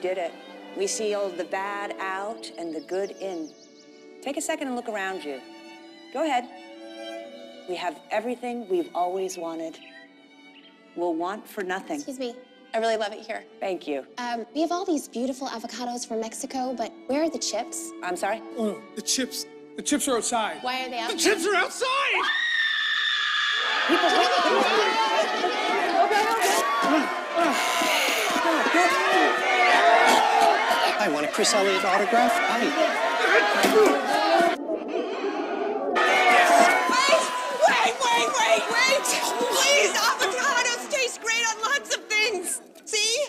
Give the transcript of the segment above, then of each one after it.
did it. We see all the bad out and the good in. Take a second and look around you. Go ahead. We have everything we've always wanted. We'll want for nothing. Excuse me. I really love it here. Thank you. Um, we have all these beautiful avocados from Mexico, but where are the chips? I'm sorry? Oh, the chips. The chips are outside. Why are they outside? The chips are outside! People Chris Elliott autograph. Hey. Wait, wait, wait, wait! Please, avocados taste great on lots of things. See?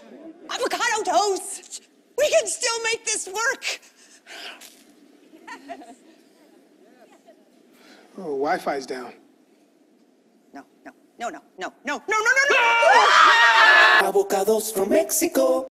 Avocado toast. We can still make this work. Yes. Oh, Wi-Fi's down. No, no, no, no, no, no, no, no, no, no! Avocados from Mexico.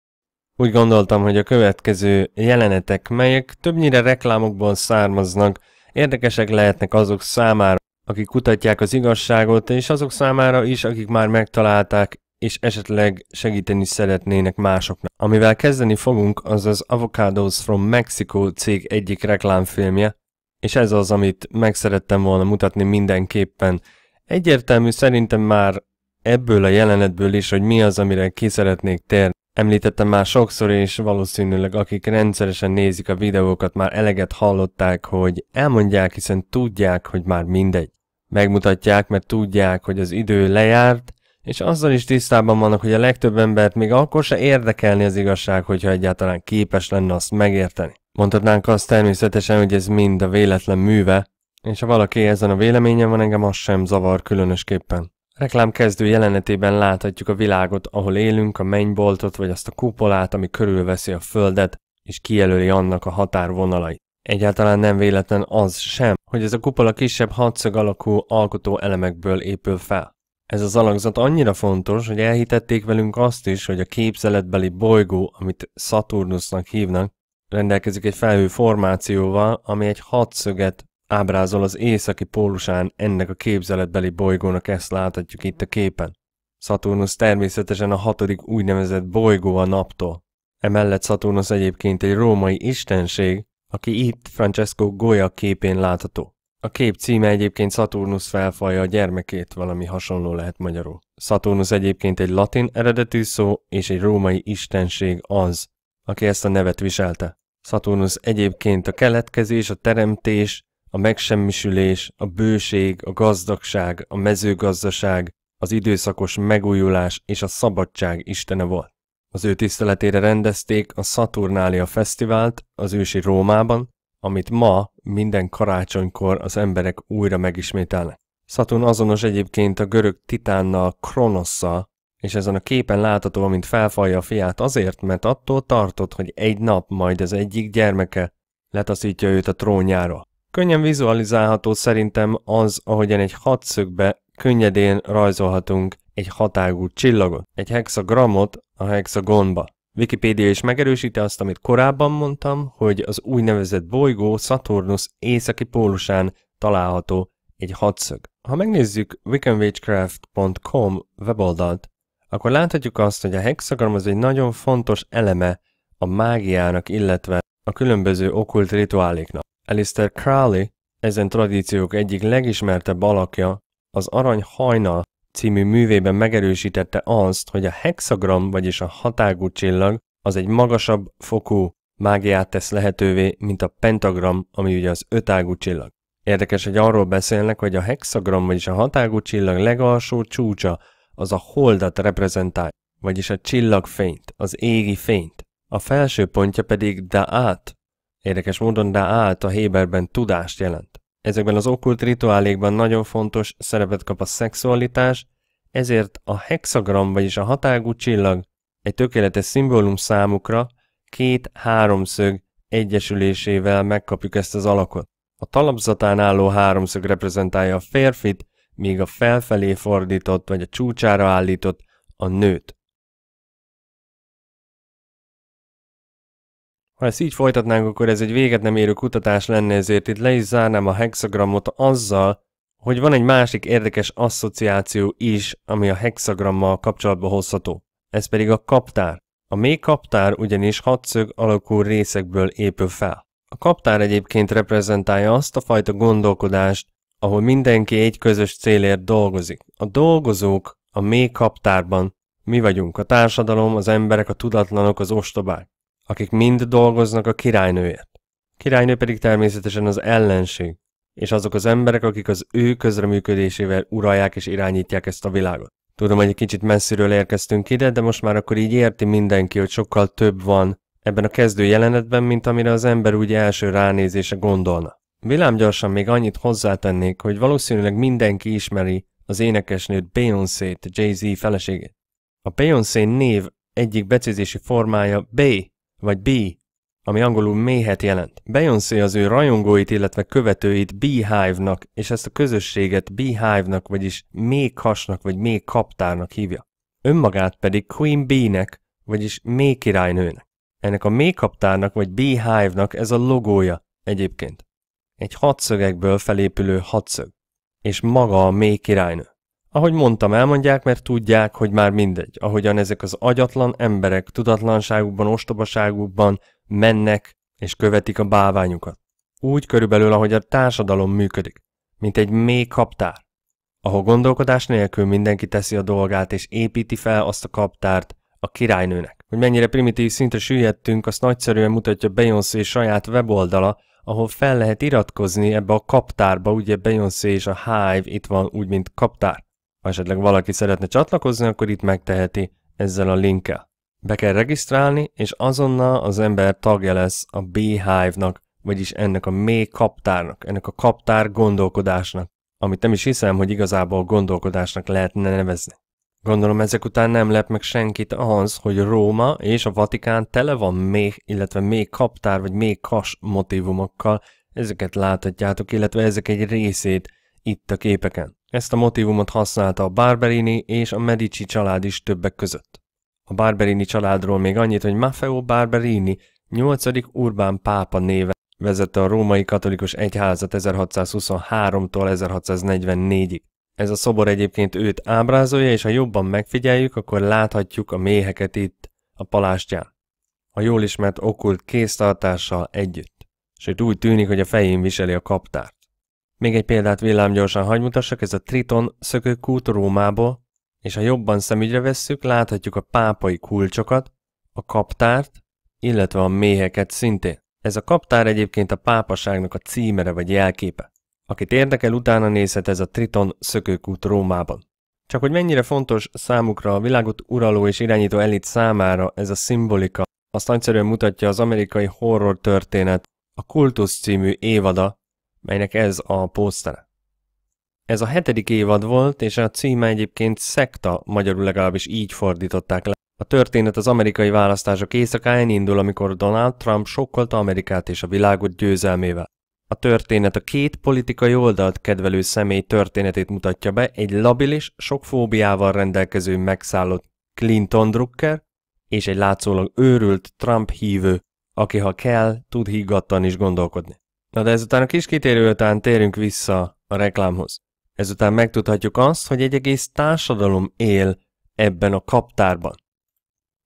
Úgy gondoltam, hogy a következő jelenetek, melyek többnyire reklámokból származnak, érdekesek lehetnek azok számára, akik kutatják az igazságot, és azok számára is, akik már megtalálták, és esetleg segíteni szeretnének másoknak. Amivel kezdeni fogunk, az az Avocados from Mexico cég egyik reklámfilmje, és ez az, amit meg szerettem volna mutatni mindenképpen. Egyértelmű szerintem már ebből a jelenetből is, hogy mi az, amire ki szeretnék térni. Említettem már sokszor, és valószínűleg akik rendszeresen nézik a videókat már eleget hallották, hogy elmondják, hiszen tudják, hogy már mindegy. Megmutatják, mert tudják, hogy az idő lejárt, és azzal is tisztában vannak, hogy a legtöbb embert még akkor se érdekelni az igazság, hogyha egyáltalán képes lenne azt megérteni. Mondhatnánk azt természetesen, hogy ez mind a véletlen műve, és ha valaki ezen a véleményen van, engem az sem zavar különösképpen kezdő jelenetében láthatjuk a világot, ahol élünk, a mennyboltot vagy azt a kupolát, ami körülveszi a földet, és kijelöli annak a határvonalait. Egyáltalán nem véletlen az sem, hogy ez a kupola kisebb hatszög alakú alkotó elemekből épül fel. Ez az alakzat annyira fontos, hogy elhitették velünk azt is, hogy a képzeletbeli bolygó, amit Saturnusnak hívnak, rendelkezik egy felhő formációval, ami egy hatszöget ábrázol az északi pólusán ennek a képzeletbeli bolygónak, ezt láthatjuk itt a képen. Saturnus természetesen a hatodik úgynevezett bolygó a naptól. Emellett Saturnus egyébként egy római istenség, aki itt Francesco Goya képén látható. A kép címe egyébként Saturnus felfalja a gyermekét, valami hasonló lehet magyarul. Saturnus egyébként egy latin eredetű szó és egy római istenség az, aki ezt a nevet viselte. Saturnus egyébként a keletkezés, a teremtés a megsemmisülés, a bőség, a gazdagság, a mezőgazdaság, az időszakos megújulás és a szabadság istene volt. Az ő tiszteletére rendezték a Saturnália Fesztivált az ősi Rómában, amit ma minden karácsonykor az emberek újra megismételnek. Saturn azonos egyébként a görög titánnal Kronosszal, és ezen a képen látható, amint felfalja a fiát azért, mert attól tartott, hogy egy nap majd az egyik gyermeke letaszítja őt a trónjáról. Könnyen vizualizálható szerintem az, ahogyan egy hatszögbe könnyedén rajzolhatunk egy hatágú csillagot, egy hexagramot a hexagonba. Wikipédia is megerősíti azt, amit korábban mondtam, hogy az úgynevezett bolygó Saturnus északi pólusán található egy hatszög. Ha megnézzük wikenwagecraft.com weboldalt, akkor láthatjuk azt, hogy a hexagram az egy nagyon fontos eleme a mágiának, illetve a különböző okkult rituáléknak. Alistair Crowley, ezen tradíciók egyik legismertebb alakja, az Arany Hajnal című művében megerősítette azt, hogy a hexagram, vagyis a hatágú csillag, az egy magasabb fokú mágiát tesz lehetővé, mint a pentagram, ami ugye az ötágú csillag. Érdekes, hogy arról beszélnek, hogy a hexagram, vagyis a hatágú csillag legalsó csúcsa az a holdat reprezentál, vagyis a csillagfényt, az égi fényt. A felső pontja pedig Daát, Érdekes módon de állt a Héberben tudást jelent. Ezekben az okkult rituálékban nagyon fontos szerepet kap a szexualitás, ezért a hexagram, vagyis a hatágú csillag egy tökéletes szimbólum számukra két háromszög egyesülésével megkapjuk ezt az alakot. A talapzatán álló háromszög reprezentálja a férfit, míg a felfelé fordított vagy a csúcsára állított a nőt. Ha ezt így folytatnánk, akkor ez egy véget nem érő kutatás lenne, ezért itt le is zárnám a hexagramot azzal, hogy van egy másik érdekes asszociáció is, ami a hexagrammal kapcsolatba hozható. Ez pedig a kaptár. A mély kaptár ugyanis hatszög alakú részekből épül fel. A kaptár egyébként reprezentálja azt a fajta gondolkodást, ahol mindenki egy közös célért dolgozik. A dolgozók a mély kaptárban mi vagyunk, a társadalom, az emberek, a tudatlanok, az ostobák akik mind dolgoznak a királynőért. A királynő pedig természetesen az ellenség, és azok az emberek, akik az ő közreműködésével uralják és irányítják ezt a világot. Tudom, hogy egy kicsit messziről érkeztünk ide, de most már akkor így érti mindenki, hogy sokkal több van ebben a kezdő jelenetben, mint amire az ember úgy első ránézése gondolna. Villámgyorsan még annyit hozzátennék, hogy valószínűleg mindenki ismeri az énekesnőt Beyoncé-t, Jay-Z feleségét. A Beyoncé név egyik becézési formája B, vagy B, ami angolul méhet jelent. Beyoncé az ő rajongóit, illetve követőit Beehive-nak, és ezt a közösséget Beehive-nak, vagyis méhkasnak, vagy méhkaptárnak hívja. Önmagát pedig Queen Bee-nek, vagyis méhkirálynőnek. Ennek a méhkaptárnak, vagy Beehive-nak ez a logója egyébként. Egy hatszögekből felépülő hatszög. És maga a méhkirálynő. Ahogy mondtam, elmondják, mert tudják, hogy már mindegy, ahogyan ezek az agyatlan emberek tudatlanságukban, ostobaságukban mennek és követik a báványukat. Úgy körülbelül, ahogy a társadalom működik, mint egy mély kaptár, ahol gondolkodás nélkül mindenki teszi a dolgát és építi fel azt a kaptárt a királynőnek. Hogy mennyire primitív szintre süllyedtünk, azt nagyszerűen mutatja Beyoncé saját weboldala, ahol fel lehet iratkozni ebbe a kaptárba, ugye Beyoncé és a Hive itt van úgy, mint kaptár. Ha esetleg valaki szeretne csatlakozni, akkor itt megteheti ezzel a linkkel. Be kell regisztrálni, és azonnal az ember tagja lesz a Beehive-nak, vagyis ennek a mély kaptárnak, ennek a kaptár gondolkodásnak, amit nem is hiszem, hogy igazából gondolkodásnak lehetne nevezni. Gondolom ezek után nem lep meg senkit az, hogy Róma és a Vatikán tele van MÉH, illetve méh kaptár vagy méh kas motivumokkal, ezeket láthatjátok, illetve ezek egy részét itt a képeken. Ezt a motivumot használta a Barberini és a Medici család is többek között. A Barberini családról még annyit, hogy Maffeo Barberini, 8. Urbán pápa néve vezette a római katolikus egyházat 1623-tól 1644-ig. Ez a szobor egyébként őt ábrázolja, és ha jobban megfigyeljük, akkor láthatjuk a méheket itt, a palástján. A jól ismert okult kéztartással együtt. Sőt úgy tűnik, hogy a fején viseli a kaptárt. Még egy példát hagy mutassak ez a Triton szökőkút Rómából, és ha jobban szemügyre vesszük, láthatjuk a pápai kulcsokat, a kaptárt, illetve a méheket szintén. Ez a kaptár egyébként a pápaságnak a címere vagy jelképe. Akit érdekel, utána nézhet ez a Triton szökőkút Rómában. Csak hogy mennyire fontos számukra a világot uraló és irányító elit számára ez a szimbolika, azt nagyszerűen mutatja az amerikai horror történet, a Kultusz című évada, melynek ez a pósztere. Ez a hetedik évad volt, és a címe egyébként Szekta, magyarul legalábbis így fordították le. A történet az amerikai választások éjszakáján indul, amikor Donald Trump sokkolta Amerikát és a világot győzelmével. A történet a két politikai oldalt kedvelő személy történetét mutatja be egy labilis, sok fóbiával rendelkező megszállott Clinton Drucker és egy látszólag őrült Trump hívő, aki ha kell, tud higgadtan is gondolkodni. Na de ezután a kis kitérő után térünk vissza a reklámhoz. Ezután megtudhatjuk azt, hogy egy egész társadalom él ebben a kaptárban.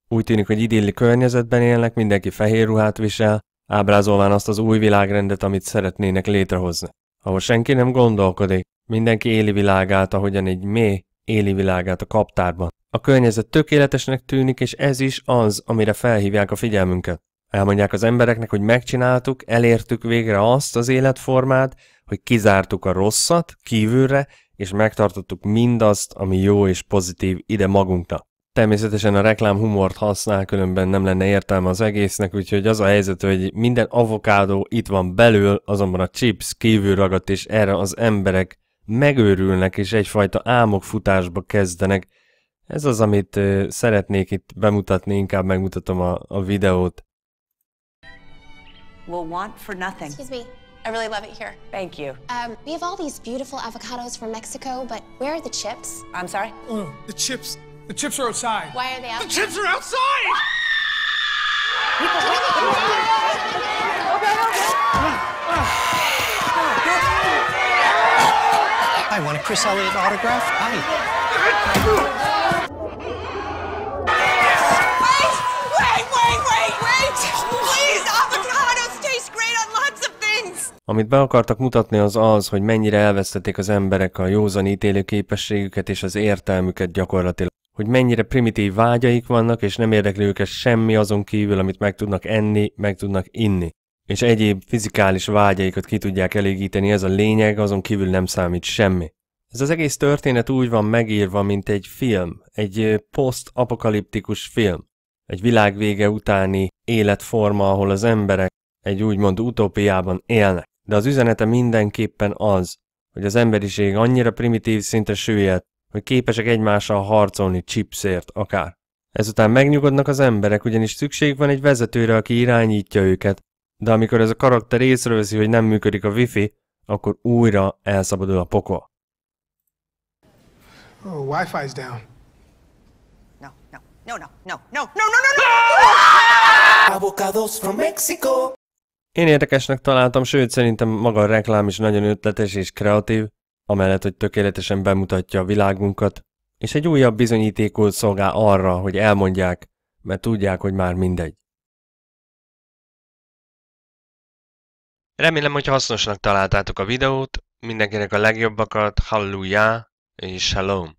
Úgy tűnik, hogy idilli környezetben élnek, mindenki fehér ruhát visel, ábrázolván azt az új világrendet, amit szeretnének létrehozni. Ahol senki nem gondolkodik, mindenki éli világát, ahogyan egy mé éli világát a kaptárban. A környezet tökéletesnek tűnik, és ez is az, amire felhívják a figyelmünket. Elmondják az embereknek, hogy megcsináltuk, elértük végre azt az életformát, hogy kizártuk a rosszat kívülre, és megtartottuk mindazt, ami jó és pozitív ide magunknak. Természetesen a reklám humort használ, különben nem lenne értelme az egésznek, úgyhogy az a helyzet, hogy minden avokádó itt van belül, azonban a chips kívül ragadt, és erre az emberek megőrülnek, és egyfajta futásba kezdenek. Ez az, amit szeretnék itt bemutatni, inkább megmutatom a, a videót. will want for nothing. Excuse me. I really love it here. Thank you. Um, we have all these beautiful avocados from Mexico, but where are the chips? I'm sorry? Oh, the chips. The chips are outside. Why are they outside? The chips are outside! Ah! I want a Chris Elliott autograph. Hi. Amit be akartak mutatni az az, hogy mennyire elvesztették az emberek a józan ítélő képességüket és az értelmüket gyakorlatilag. Hogy mennyire primitív vágyaik vannak, és nem érdekli őket semmi azon kívül, amit meg tudnak enni, meg tudnak inni. És egyéb fizikális vágyaikat ki tudják elégíteni, ez a lényeg, azon kívül nem számít semmi. Ez az egész történet úgy van megírva, mint egy film, egy post-apokaliptikus film. Egy világvége utáni életforma, ahol az emberek egy úgymond utópiában élnek de az üzenete mindenképpen az, hogy az emberiség annyira primitív szinte süllyed, hogy képesek egymással harcolni chipsért akár. Ezután megnyugodnak az emberek, ugyanis szükség van egy vezetőre, aki irányítja őket, de amikor ez a karakter észreveszi, hogy nem működik a wifi, akkor újra elszabadul a pokol. Oh, wifi is down. No, no, no, no, no, no, no, no, no, no! no, no, no, én érdekesnek találtam, sőt szerintem maga a reklám is nagyon ötletes és kreatív, amellett, hogy tökéletesen bemutatja a világunkat, és egy újabb bizonyítékot szolgál arra, hogy elmondják, mert tudják, hogy már mindegy. Remélem, hogy hasznosnak találtátok a videót, mindenkinek a legjobbakat, hallujá és shalom!